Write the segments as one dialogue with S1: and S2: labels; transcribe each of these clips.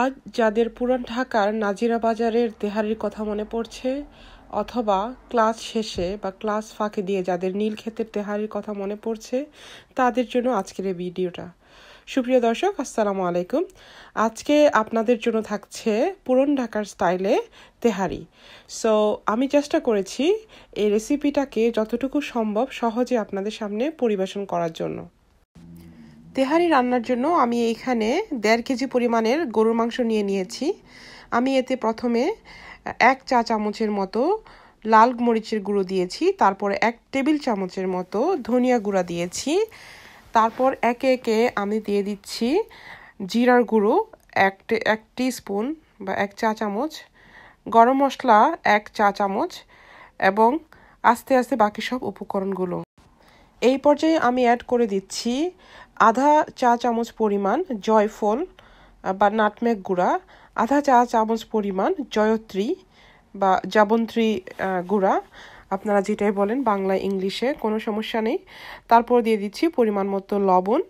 S1: আজ যাদের পুরান ঢাকার নাজিরা বাজারের দেহারির কথা মনে পড়ছে অথবা ক্লাস শেষে বা ক্লাস ফাঁকে দিয়ে যাদের নীলক্ষেতের দেহারির কথা মনে পড়ছে তাদের জন্য আজকের এই ভিডিওটা সুপ্রিয় দর্শক আসসালামু আলাইকুম আজকে আপনাদের জন্য থাকছে পুরন ঢাকার স্টাইলে তেহারি সো আমি চেষ্টা করেছি এই রেসিপিটাকে যতটুকু সম্ভব সহজে আপনাদের সামনে পরিবেশন করার জন্য তেহারি রান্নার জন্য আমি এইখানে দেড় কেজি পরিমাণের গরুর মাংস নিয়ে নিয়েছি আমি এতে প্রথমে এক চা চামচের মতো লাল মরিচের গুঁড়ো দিয়েছি তারপর এক টেবিল চামচের মতো ধনিয়া গুঁড়া দিয়েছি তারপর একে একে আমি দিয়ে দিচ্ছি জিরার গুঁড়ো এক এক স্পুন বা এক চা চামচ গরম মশলা এক চা চামচ এবং আস্তে আস্তে বাকি সব উপকরণগুলো এই পর্যায়ে আমি অ্যাড করে দিচ্ছি আধা চা চামচ পরিমাণ জয়ফল বা নাটমেক গুঁড়া আধা চা চামচ পরিমাণ জয়ত্রী বা যাবন্ত্রী গুঁড়া আপনারা যেটাই বলেন বাংলা ইংলিশে কোনো সমস্যা নেই তারপর দিয়ে দিচ্ছি পরিমাণ মতো লবণ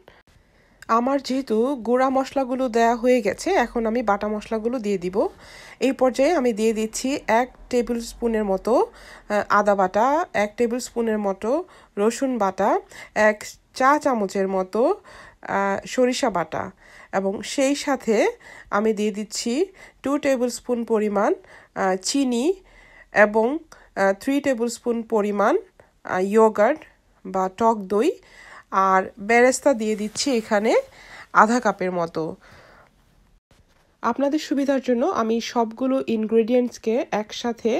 S1: আমার যেহেতু গুঁড়া মশলাগুলো দেয়া হয়ে গেছে এখন আমি বাটা মশলাগুলো দিয়ে দিব এই পর্যায়ে আমি দিয়ে দিচ্ছি এক টেবিল স্পুনের মতো আদা বাটা এক টেবিল স্পুনের মতো রসুন বাটা এক চা চামচের মতো সরিষা বাটা এবং সেই সাথে আমি দিয়ে দিচ্ছি টু টেবিল স্পুন পরিমাণ চিনি এবং থ্রি টেবিল স্পুন পরিমাণ ইয়োগার্ট বা টক দই আর বেরেস্তা দিয়ে দিচ্ছি এখানে আধা কাপের মতো আপনাদের সুবিধার জন্য আমি সবগুলো ইনগ্রেডিয়েন্টসকে একসাথে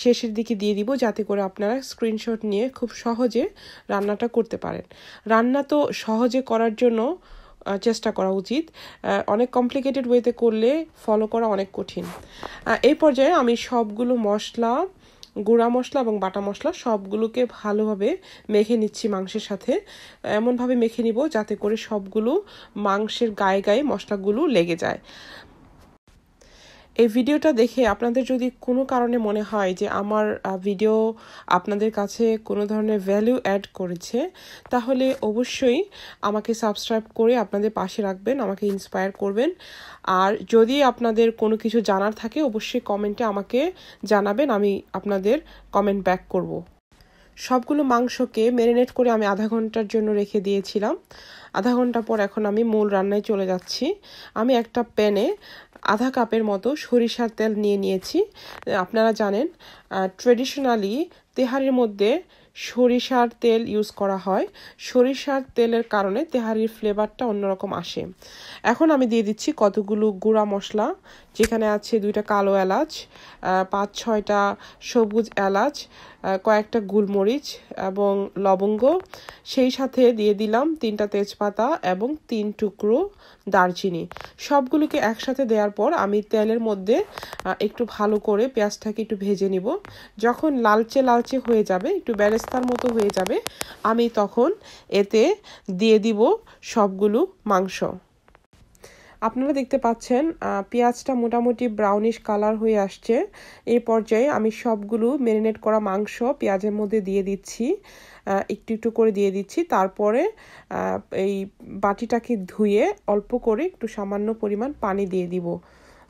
S1: শেষের দিকে দিয়ে দিব যাতে করে আপনারা স্ক্রিনশট নিয়ে খুব সহজে রান্নাটা করতে পারেন রান্না তো সহজে করার জন্য চেষ্টা করা উচিত অনেক কমপ্লিকেটেড ওয়েতে করলে ফলো করা অনেক কঠিন এই পর্যায়ে আমি সবগুলো মশলা গুঁড়া মশলা এবং বাটা মশলা সবগুলোকে ভালোভাবে মেখে নিচ্ছি মাংসের সাথে এমনভাবে মেখে নিব যাতে করে সবগুলো মাংসের গায়ে গায়ে মশলাগুলো লেগে যায় এই ভিডিওটা দেখে আপনাদের যদি কোনো কারণে মনে হয় যে আমার ভিডিও আপনাদের কাছে কোনো ধরনের ভ্যালু অ্যাড করেছে তাহলে অবশ্যই আমাকে সাবস্ক্রাইব করে আপনাদের পাশে রাখবেন আমাকে ইন্সপায়ার করবেন আর যদি আপনাদের কোনো কিছু জানার থাকে অবশ্যই কমেন্টে আমাকে জানাবেন আমি আপনাদের কমেন্ট ব্যাক করব। সবগুলো মাংসকে ম্যারিনেট করে আমি আধা ঘন্টার জন্য রেখে দিয়েছিলাম আধা ঘন্টা পর এখন আমি মূল রান্নায় চলে যাচ্ছি আমি একটা প্যানে আধা কাপের মতো সরিষার তেল নিয়ে নিয়েছি আপনারা জানেন ট্রেডিশনালি তেহারির মধ্যে সরিষার তেল ইউজ করা হয় সরিষার তেলের কারণে তেহারির ফ্লেভারটা অন্যরকম আসে এখন আমি দিয়ে দিচ্ছি কতগুলো গুঁড়া মশলা যেখানে আছে দুইটা কালো এলাচ পাঁচ ছয়টা সবুজ এলাচ কয়েকটা গুলমরিচ এবং লবঙ্গ সেই সাথে দিয়ে দিলাম তিনটা তেজপাতা এবং তিন টুকরো দারচিনি সবগুলোকে একসাথে দেওয়ার পর আমি তেলের মধ্যে একটু ভালো করে পেঁয়াজটাকে একটু ভেজে নিব যখন লালচে লালচে হয়ে যাবে একটু ব্যারেস্তার মতো হয়ে যাবে আমি তখন এতে দিয়ে দিব সবগুলো মাংস আপনারা দেখতে পাচ্ছেন পেঁয়াজটা মোটামুটি ব্রাউনিশ কালার হয়ে আসছে এই পর্যায়ে আমি সবগুলো মেরিনেট করা মাংস পেঁয়াজের মধ্যে দিয়ে দিচ্ছি একটু একটু করে দিয়ে দিচ্ছি তারপরে এই বাটিটাকে ধুয়ে অল্প করে একটু সামান্য পরিমাণ পানি দিয়ে দিব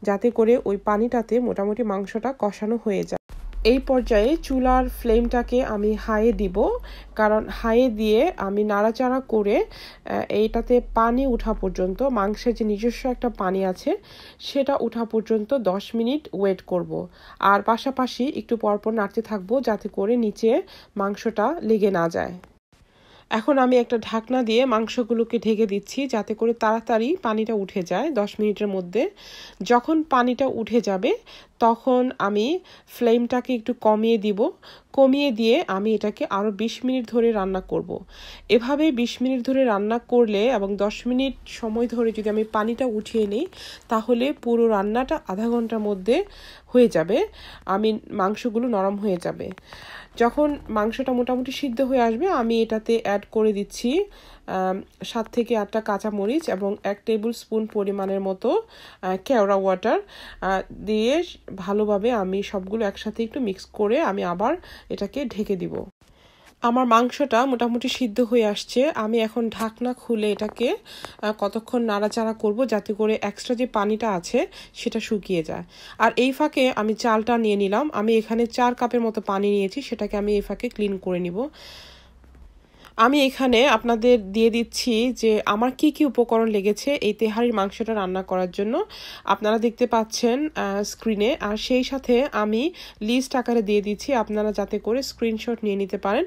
S1: যাতে করে ওই পানিটাতে মোটামুটি মাংসটা কষানো হয়ে যায় এই পর্যায়ে চুলার ফ্লেমটাকে আমি হাইয়ে দিব কারণ হাইয়ে দিয়ে আমি নাড়াচাড়া করে এইটাতে পানি উঠা পর্যন্ত মাংসের যে নিজস্ব একটা পানি আছে সেটা উঠা পর্যন্ত 10 মিনিট ওয়েট করব। আর পাশাপাশি একটু পরপর নাড়তে থাকবো যাতে করে নিচে মাংসটা লেগে না যায় এখন আমি একটা ঢাকনা দিয়ে মাংসগুলোকে ঢেকে দিচ্ছি যাতে করে তাড়াতাড়ি পানিটা উঠে যায় দশ মিনিটের মধ্যে যখন পানিটা উঠে যাবে তখন আমি ফ্লেমটাকে একটু কমিয়ে দিব কমিয়ে দিয়ে আমি এটাকে আরও বিশ মিনিট ধরে রান্না করব। এভাবে বিশ মিনিট ধরে রান্না করলে এবং দশ মিনিট সময় ধরে যদি আমি পানিটা উঠিয়ে নিই তাহলে পুরো রান্নাটা আধা ঘন্টার মধ্যে হয়ে যাবে আমি মাংসগুলো নরম হয়ে যাবে যখন মাংসটা মোটামুটি সিদ্ধ হয়ে আসবে আমি এটাতে অ্যাড করে দিচ্ছি সাত থেকে আটটা কাঁচামরিচ এবং এক টেবিল স্পুন পরিমাণের মতো কেওড়া ওয়াটার দিয়ে ভালোভাবে আমি সবগুলো একসাথে একটু মিক্স করে আমি আবার এটাকে ঢেকে দিব আমার মাংসটা মোটামুটি সিদ্ধ হয়ে আসছে আমি এখন ঢাকনা খুলে এটাকে কতক্ষণ নাড়াচাড়া করব যাতে করে এক্সট্রা যে পানিটা আছে সেটা শুকিয়ে যায় আর এই ফাঁকে আমি চালটা নিয়ে নিলাম আমি এখানে চার কাপের মতো পানি নিয়েছি সেটাকে আমি এই ফাঁকে ক্লিন করে নিব আমি এখানে আপনাদের দিয়ে দিচ্ছি যে আমার কি কি উপকরণ লেগেছে এই তেহারির মাংসটা রান্না করার জন্য আপনারা দেখতে পাচ্ছেন স্ক্রিনে আর সেই সাথে আমি লিস্ট আকারে দিয়ে দিচ্ছি আপনারা যাতে করে স্ক্রিনশট নিয়ে নিতে পারেন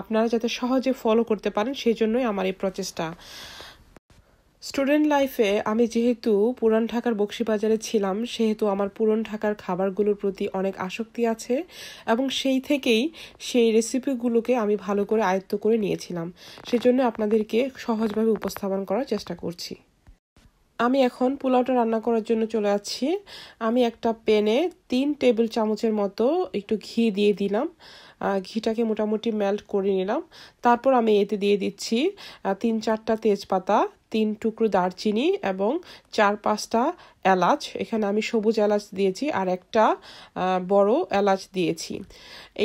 S1: আপনারা যাতে সহজে ফলো করতে পারেন সেই জন্যই আমার এই প্রচেষ্টা স্টুডেন্ট লাইফে আমি যেহেতু পুরান ঢাকার বক্সিবাজারে ছিলাম সেহেতু আমার পুরান ঢাকার খাবারগুলোর প্রতি অনেক আসক্তি আছে এবং সেই থেকেই সেই রেসিপিগুলোকে আমি ভালো করে আয়ত্ত করে নিয়েছিলাম সেজন্য আপনাদেরকে সহজভাবে উপস্থাপন করার চেষ্টা করছি আমি এখন পোলাওটা রান্না করার জন্য চলে আসছি আমি একটা প্যানে তিন টেবিল চামচের মতো একটু ঘি দিয়ে দিলাম ঘিটাকে মোটামুটি মেল্ট করে নিলাম তারপর আমি এতে দিয়ে দিচ্ছি তিন চারটা তেজপাতা তিন টুকরো দারচিনি এবং চার পাঁচটা এলাচ এখানে আমি সবুজ এলাচ দিয়েছি আর একটা বড় এলাচ দিয়েছি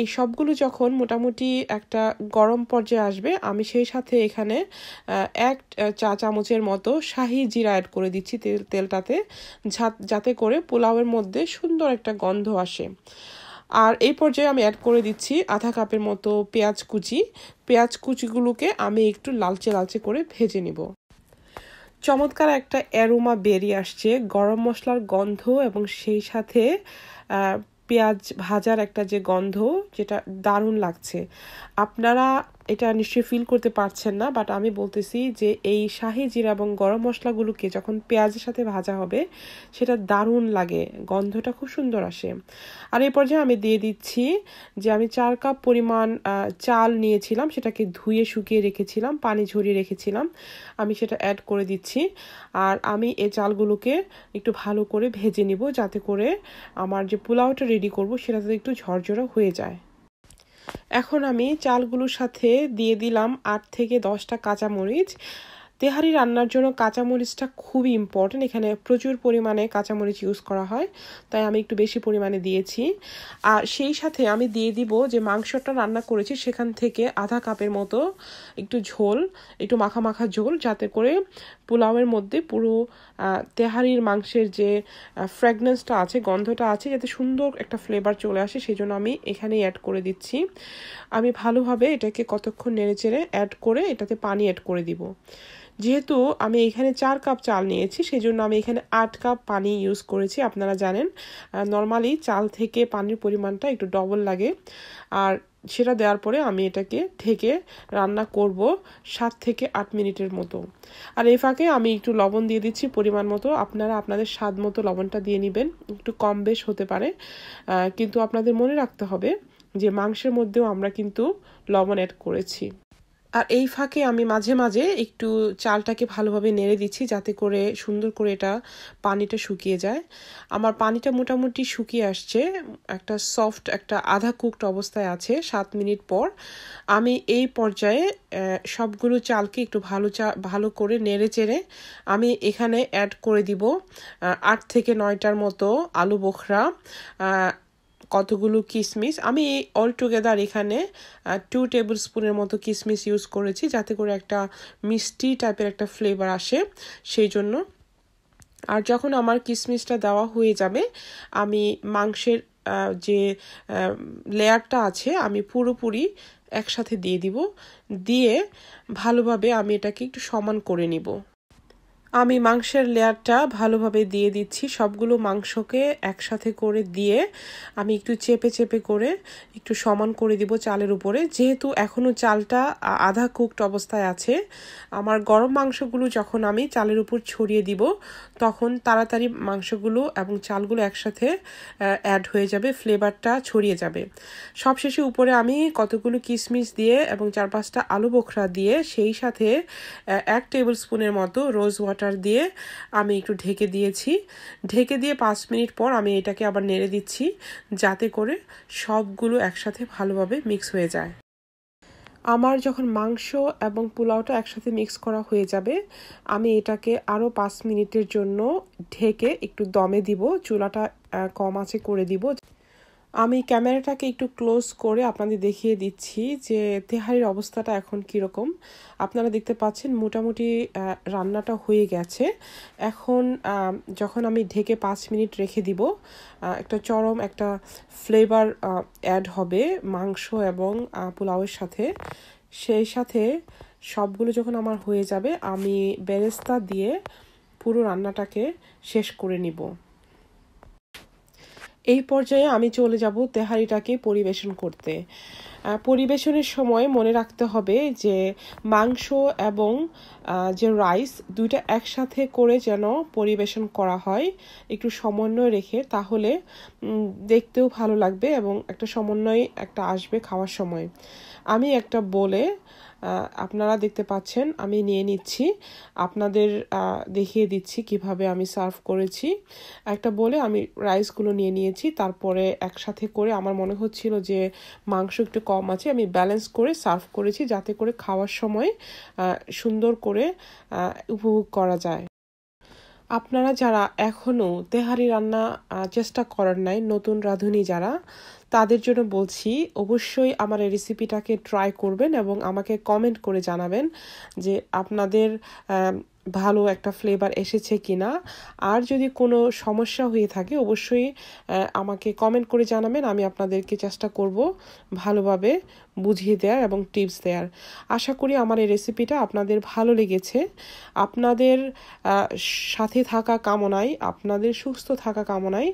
S1: এই সবগুলো যখন মোটামুটি একটা গরম পর্যায়ে আসবে আমি সেই সাথে এখানে এক চা চামচের মতো শাহি জিরা অ্যাড করে দিচ্ছি তেল তেলটাতে যাতে করে পোলাওয়ের মধ্যে সুন্দর একটা গন্ধ আসে আর এই পর্যায়ে আমি অ্যাড করে দিচ্ছি আধা কাপের মতো পেঁয়াজ কুচি পেঁয়াজ কুচিগুলোকে আমি একটু লালচে লালচে করে ভেজে নিব চমৎকার একটা অ্যারোমা বেরিয়ে আসছে গরম মশলার গন্ধ এবং সেই সাথে পেঁয়াজ ভাজার একটা যে গন্ধ যেটা দারুণ লাগছে আপনারা এটা নিশ্চয়ই ফিল করতে পারছেন না বাট আমি বলতেছি যে এই শাহি জিরা এবং গরম মশলাগুলোকে যখন পেঁয়াজের সাথে ভাজা হবে সেটা দারুণ লাগে গন্ধটা খুব সুন্দর আসে আর এই পর্যায়ে আমি দিয়ে দিচ্ছি যে আমি চার কাপ পরিমাণ চাল নিয়েছিলাম সেটাকে ধুয়ে শুকিয়ে রেখেছিলাম পানি ঝরিয়ে রেখেছিলাম আমি সেটা অ্যাড করে দিচ্ছি আর আমি এই চালগুলোকে একটু ভালো করে ভেজে নিব যাতে করে আমার যে পোলাওটা রেডি করব সেটাতে একটু ঝরঝরা হয়ে যায় এখন আমি চালগুলোর সাথে দিয়ে দিলাম আট থেকে দশটা কাঁচামরিচ তেহারি রান্নার জন্য কাঁচামরিচটা খুবই ইম্পর্টেন্ট এখানে প্রচুর পরিমাণে কাঁচামরিচ ইউজ করা হয় তাই আমি একটু বেশি পরিমাণে দিয়েছি আর সেই সাথে আমি দিয়ে দিব যে মাংসটা রান্না করেছি সেখান থেকে আধা কাপের মতো একটু ঝোল একটু মাখা মাখা ঝোল যাতে করে পোলাওয়ের মধ্যে পুরো তেহারির মাংসের যে ফ্র্যাগনেন্সটা আছে গন্ধটা আছে যাতে সুন্দর একটা ফ্লেভার চলে আসে সেই জন্য আমি এখানেই অ্যাড করে দিচ্ছি আমি ভালোভাবে এটাকে কতক্ষণ নেড়ে চেড়ে অ্যাড করে এটাতে পানি অ্যাড করে দিব যেহেতু আমি এখানে চার কাপ চাল নিয়েছি সেই জন্য আমি এখানে আট কাপ পানি ইউজ করেছি আপনারা জানেন নর্মালি চাল থেকে পানির পরিমাণটা একটু ডবল লাগে আর সেটা দেওয়ার পরে আমি এটাকে ঢেকে রান্না করব সাত থেকে আট মিনিটের মতো আর এই ফাঁকে আমি একটু লবণ দিয়ে দিচ্ছি পরিমাণ মতো আপনারা আপনাদের স্বাদ মতো লবণটা দিয়ে নেবেন একটু কম বেশ হতে পারে কিন্তু আপনাদের মনে রাখতে হবে যে মাংসের মধ্যেও আমরা কিন্তু লবণ অ্যাড করেছি আর এই ফাঁকে আমি মাঝে মাঝে একটু চালটাকে ভালোভাবে নেড়ে দিচ্ছি যাতে করে সুন্দর করে এটা পানিটা শুকিয়ে যায় আমার পানিটা মোটামুটি শুকিয়ে আসছে একটা সফট একটা আধা কুকড অবস্থায় আছে সাত মিনিট পর আমি এই পর্যায়ে সবগুলো চালকে একটু ভালো চা ভালো করে নেড়ে চেড়ে আমি এখানে অ্যাড করে দিব আট থেকে নয়টার মতো আলু বোখরা কতগুলো কিসমিস আমি অল টুগেদার এখানে টু টেবিল স্পুনের মতো কিসমিস ইউজ করেছি যাতে করে একটা মিষ্টি টাইপের একটা ফ্লেভার আসে সেই জন্য আর যখন আমার কিসমিসটা দেওয়া হয়ে যাবে আমি মাংসের যে লেয়ারটা আছে আমি পুরোপুরি একসাথে দিয়ে দিব দিয়ে ভালোভাবে আমি এটাকে একটু সমান করে নিব আমি মাংসের লেয়ারটা ভালোভাবে দিয়ে দিচ্ছি সবগুলো মাংসকে একসাথে করে দিয়ে আমি একটু চেপে চেপে করে একটু সমান করে দিব চালের উপরে যেহেতু এখনও চালটা আধা কুকড অবস্থায় আছে আমার গরম মাংসগুলো যখন আমি চালের উপর ছড়িয়ে দিব তখন তাড়াতাড়ি মাংসগুলো এবং চালগুলো একসাথে অ্যাড হয়ে যাবে ফ্লেভারটা ছড়িয়ে যাবে সবশেষে উপরে আমি কতগুলো কিশমিশ দিয়ে এবং চার পাঁচটা আলু বোখরা দিয়ে সেই সাথে এক টেবিল স্পুনের মতো রোজ ওয়াটার বাটার দিয়ে আমি একটু ঢেকে দিয়েছি ঢেকে দিয়ে পাঁচ মিনিট পর আমি এটাকে আবার নেড়ে দিচ্ছি যাতে করে সবগুলো একসাথে ভালোভাবে মিক্স হয়ে যায় আমার যখন মাংস এবং পোলাওটা একসাথে মিক্স করা হয়ে যাবে আমি এটাকে আরও পাঁচ মিনিটের জন্য ঢেকে একটু দমে দিব চুলাটা কম আছে করে দিব আমি ক্যামেরাটাকে একটু ক্লোজ করে আপনাদের দেখিয়ে দিচ্ছি যে তেহারির অবস্থাটা এখন কীরকম আপনারা দেখতে পাচ্ছেন মোটামুটি রান্নাটা হয়ে গেছে এখন যখন আমি ঢেকে পাঁচ মিনিট রেখে দিব একটা চরম একটা ফ্লেভার অ্যাড হবে মাংস এবং পোলাওয়ের সাথে সেই সাথে সবগুলো যখন আমার হয়ে যাবে আমি বেরেস্তা দিয়ে পুরো রান্নাটাকে শেষ করে নিব এই পর্যায়ে আমি চলে যাব তেহারিটাকে পরিবেশন করতে পরিবেশনের সময় মনে রাখতে হবে যে মাংস এবং যে রাইস দুইটা একসাথে করে যেন পরিবেশন করা হয় একটু সমন্বয় রেখে তাহলে দেখতেও ভালো লাগবে এবং একটা সমন্বয় একটা আসবে খাওয়ার সময় আমি একটা বলে আপনারা দেখতে পাচ্ছেন আমি নিয়ে নিচ্ছি আপনাদের দেখিয়ে দিচ্ছি কিভাবে আমি সার্ভ করেছি একটা বলে আমি রাইসগুলো নিয়ে নিয়েছি তারপরে একসাথে করে আমার মনে হচ্ছিল যে মাংস একটু কম আছে আমি ব্যালেন্স করে সার্ভ করেছি যাতে করে খাওয়ার সময় সুন্দর করে করে উপভোগ করা যায় আপনারা যারা এখনও তেহারি রান্না চেষ্টা করার নাই নতুন রাঁধুনি যারা তাদের জন্য বলছি অবশ্যই আমার এই রেসিপিটাকে ট্রাই করবেন এবং আমাকে কমেন্ট করে জানাবেন যে আপনাদের ভালো একটা ফ্লেভার এসেছে কি না আর যদি কোনো সমস্যা হয়ে থাকে অবশ্যই আমাকে কমেন্ট করে জানাবেন আমি আপনাদেরকে চেষ্টা করব ভালোভাবে বুঝিয়ে দেওয়ার এবং টিপস দেওয়ার আশা করি আমার এই রেসিপিটা আপনাদের ভালো লেগেছে আপনাদের সাথে থাকা কামনায় আপনাদের সুস্থ থাকা কামনায়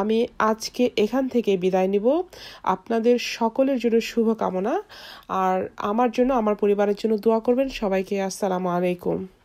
S1: আমি আজকে এখান থেকে বিদায় নিব আপনাদের সকলের জন্য শুভকামনা আর আমার জন্য আমার পরিবারের জন্য দোয়া করবেন সবাইকে আসসালামু আলাইকুম